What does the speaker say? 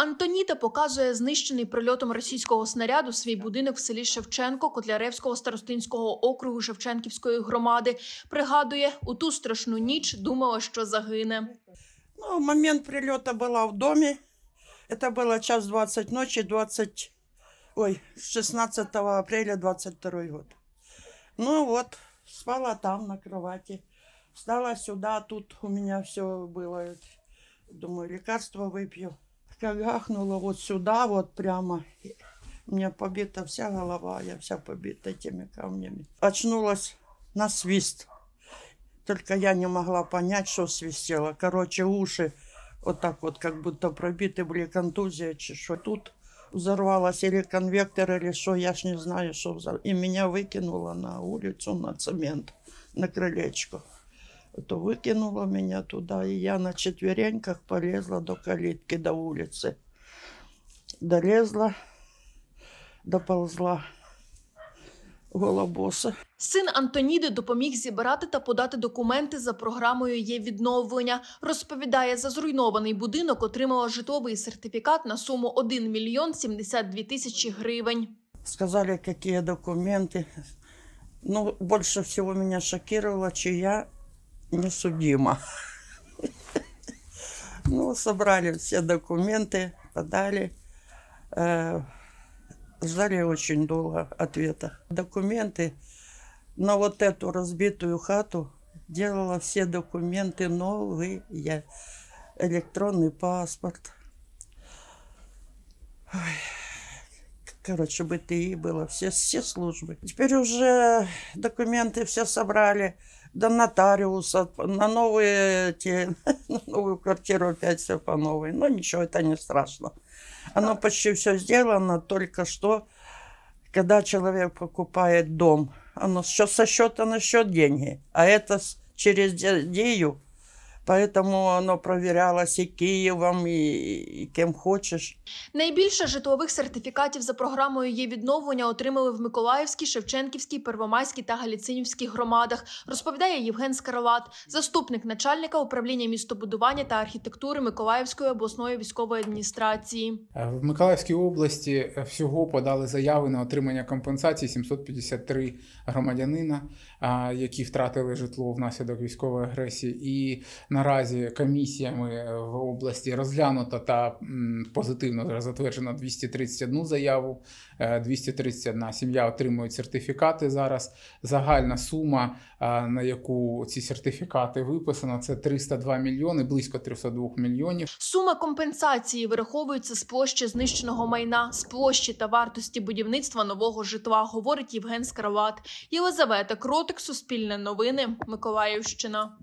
Антоніта показує знищений прильотом російського снаряду свій будинок в селі Шевченко Котляревського старостинського округу Шевченківської громади. Пригадує, у ту страшну ніч думала, що загине. Ну, момент прильоту була в домі. Це було час 20 ночі, 20... Ой, 16 апреля 22 год. Ну от, спала там на кроваті. Встала сюди, тут у мене все було. Думаю, лікарство вип'ю. Я гахнула вот сюда, вот прямо. У меня побита вся голова, я вся побита этими камнями. Очнулась на свист. Только я не могла понять, что свистело. Короче, уши вот так вот, как будто пробиты были, контузия, чи что. Тут взорвалась или конвектор, или что, я ж не знаю, что взорвалось. И меня выкинуло на улицу, на цемент, на крылечко. то выкинула меня туда, и я на четвереньках полезла до калитки, до улицы. Долезла, доползла Голобоса. Син Антоніди допоміг зібрати та подати документи за програмою є відновлення. Розповідає, за зруйнований будинок отримала житловий сертифікат на суму 1 мільйон 72 тисячі гривень. Сказали, які документи. Ну, больше всего меня шокировало, чья несудимо. Ну, ну, собрали все документы, подали. Э, ждали очень долго ответа. Документы на вот эту разбитую хату делала все документы новые. Электронный паспорт. Ой короче, БТИ было, все, все службы. Теперь уже документы все собрали, до нотариуса, на новые те, на новую квартиру опять все по новой. Но ничего, это не страшно. Оно почти все сделано, только что, когда человек покупает дом, оно со счета на счет деньги, а это через идею Поэтому оно проверялось і Києвом, і, і ким хочеш. Найбільше житлових сертифікатів за програмою є відновлення отримали в Миколаївській, Шевченківській, Первомайській та Галіцинівській громадах. Розповідає Євген Скарлат, заступник начальника управління містобудування та архітектури Миколаївської обласної військової адміністрації. Е, в Миколаївській області е, всього подали заяви на отримання компенсації 753 громадянина, які втратили житло внаслідок військової агресії, і на наразі комісіями е, в області розглянуто та позитивно затверджено 231 заяву. 231 е, сім'я отримують сертифікати зараз. Загальна сума, е, на яку ці сертифікати виписано, це 302 мільйони, близько 302 мільйонів. Сума компенсації вираховується з площі знищеного майна, з площі та вартості будівництва нового житла, говорить Євген Скрават, Єлизавета Кротик, Суспільне новини, Миколаївщина.